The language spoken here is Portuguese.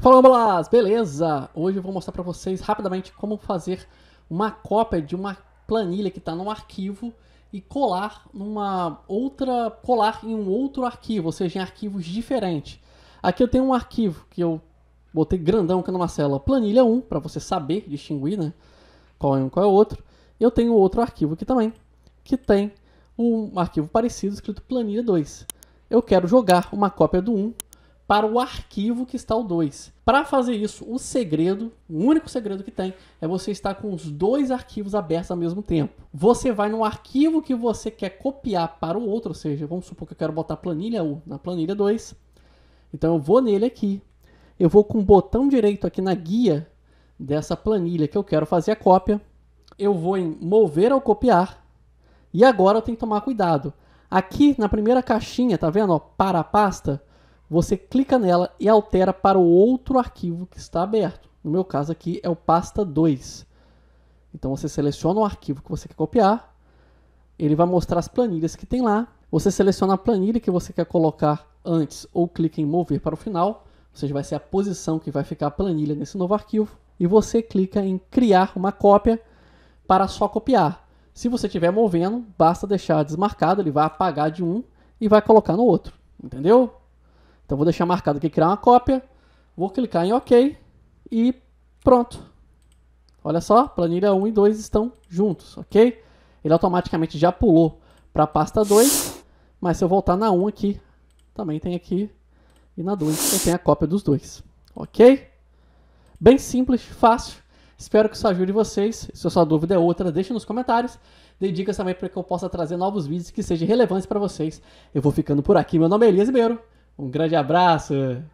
Falamos, beleza? Hoje eu vou mostrar para vocês rapidamente como fazer uma cópia de uma planilha que está num arquivo e colar numa outra colar em um outro arquivo, ou seja, em arquivos diferentes. Aqui eu tenho um arquivo que eu botei grandão aqui numa célula planilha 1 para você saber distinguir, né? Qual é um, qual é o outro. Eu tenho outro arquivo aqui também que tem um arquivo parecido escrito planilha 2. Eu quero jogar uma cópia do 1 para o arquivo que está o 2. Para fazer isso, o segredo, o único segredo que tem, é você estar com os dois arquivos abertos ao mesmo tempo. Você vai no arquivo que você quer copiar para o outro, ou seja, vamos supor que eu quero botar planilha 1 na planilha 2. Então eu vou nele aqui, eu vou com o botão direito aqui na guia dessa planilha que eu quero fazer a cópia, eu vou em mover ao copiar, e agora eu tenho que tomar cuidado. Aqui na primeira caixinha, tá vendo? Ó, para a pasta, você clica nela e altera para o outro arquivo que está aberto. No meu caso aqui é o pasta 2. Então você seleciona o arquivo que você quer copiar, ele vai mostrar as planilhas que tem lá. Você seleciona a planilha que você quer colocar antes ou clica em mover para o final, ou seja, vai ser a posição que vai ficar a planilha nesse novo arquivo. E você clica em criar uma cópia para só copiar. Se você estiver movendo, basta deixar desmarcado, ele vai apagar de um e vai colocar no outro. Entendeu? Então vou deixar marcado aqui criar uma cópia, vou clicar em OK e pronto. Olha só, planilha 1 e 2 estão juntos, ok? Ele automaticamente já pulou para a pasta 2, mas se eu voltar na 1 aqui, também tem aqui, e na 2 eu tenho a cópia dos dois, ok? Bem simples, fácil. Espero que isso ajude vocês. Se a sua dúvida é outra, deixe nos comentários. Dê dicas também para que eu possa trazer novos vídeos que sejam relevantes para vocês. Eu vou ficando por aqui. Meu nome é Elias Ribeiro. Um grande abraço.